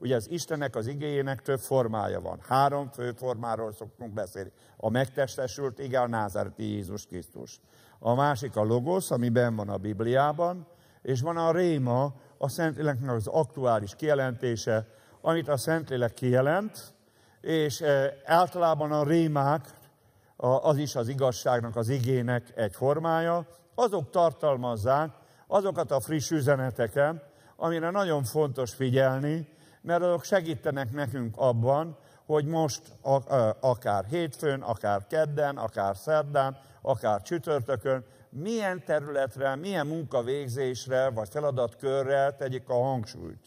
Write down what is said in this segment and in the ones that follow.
Ugye az Istennek az igényének több formája van. Három fő formáról szoktunk beszélni. A megtestesült ige a názárti Jézus Krisztus. A másik a logosz, ami benn van a Bibliában, és van a réma, a Szentléleknek az aktuális kijelentése, amit a Szentlélek kijelent, és e, általában a rémák, az is az igazságnak, az igének egy formája, azok tartalmazzák azokat a friss üzeneteket, amire nagyon fontos figyelni, mert azok segítenek nekünk abban, hogy most akár hétfőn, akár kedden, akár szerdán, akár csütörtökön, milyen területre, milyen munkavégzésre vagy feladatkörrel tegyük a hangsúlyt.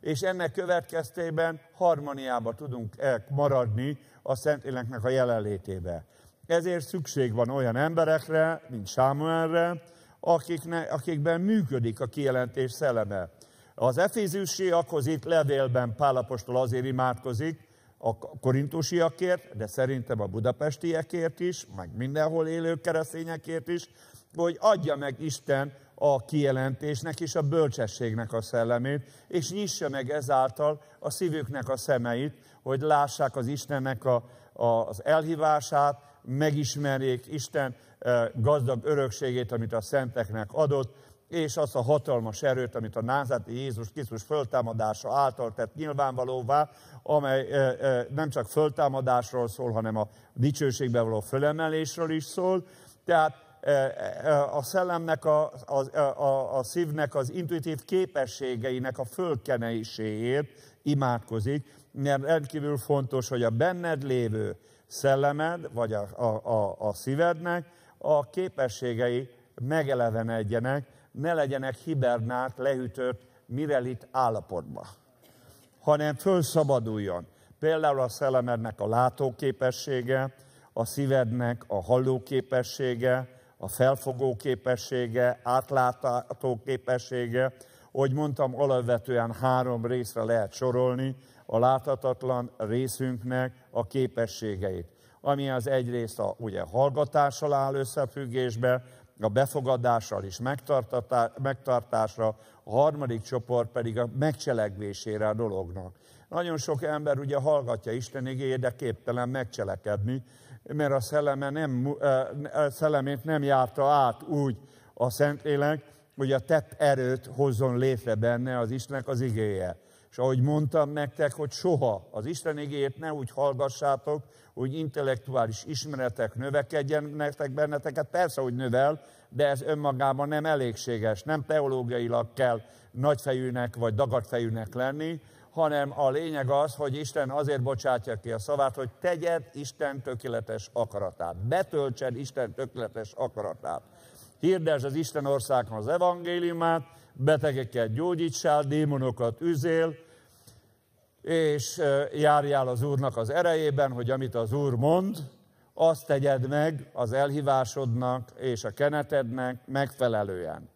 És ennek következtében harmóniába tudunk e, maradni a Szentléleknek a jelenlétébe. Ezért szükség van olyan emberekre, mint Sámuelre, akiknek, akikben működik a kijelentés szelleme. Az efézusiakhoz itt levélben Pálapostól azért imádkozik, a korintusiakért, de szerintem a budapestiekért is, meg mindenhol élő keresztényekért is, hogy adja meg Isten a kijelentésnek és a bölcsességnek a szellemét, és nyissa meg ezáltal a szívüknek a szemeit, hogy lássák az Istennek a, a, az elhívását, megismerjék Isten eh, gazdag örökségét, amit a szenteknek adott, és azt a hatalmas erőt, amit a názati Jézus Krisztus föltámadása által tett nyilvánvalóvá, amely nem csak föltámadásról szól, hanem a dicsőségbe való fölemelésről is szól. Tehát a szellemnek, a, a, a, a szívnek, az intuitív képességeinek a fölkeneiséért imádkozik, mert rendkívül fontos, hogy a benned lévő szellemed, vagy a, a, a, a szívednek a képességei megelevenedjenek, ne legyenek hibernált, lehűtött, itt állapotba, hanem fölszabaduljon. Például a szellemednek a látóképessége, a szívednek a hallóképessége, a felfogó képessége, átlátó képessége, hogy mondtam, alapvetően három részre lehet sorolni a láthatatlan részünknek a képességeit. Ami az egyrészt a ugye, hallgatással áll összefüggésbe, a befogadással és megtartásra, a harmadik csoport pedig a megcselekvésére a dolognak. Nagyon sok ember ugye hallgatja Isten igényét, de képtelen megcselekedni, mert a, szelleme nem, a szellemét nem járta át úgy a Szentlélek, hogy a tett erőt hozzon létre benne az Istennek az igéje. És ahogy mondtam nektek, hogy soha az Isten igényét ne úgy hallgassátok, hogy intellektuális ismeretek növekedjenek benneteket, persze, hogy növel, de ez önmagában nem elégséges, nem teológiailag kell nagyfejűnek vagy dagadfejűnek lenni, hanem a lényeg az, hogy Isten azért bocsátja ki a szavát, hogy tegyed Isten tökéletes akaratát, betöltsed Isten tökéletes akaratát. Hirdes az Isten országon az evangéliumát, betegeket gyógyítsál, démonokat üzél, és járjál az Úrnak az erejében, hogy amit az Úr mond, azt tegyed meg az elhívásodnak és a kenetednek megfelelően.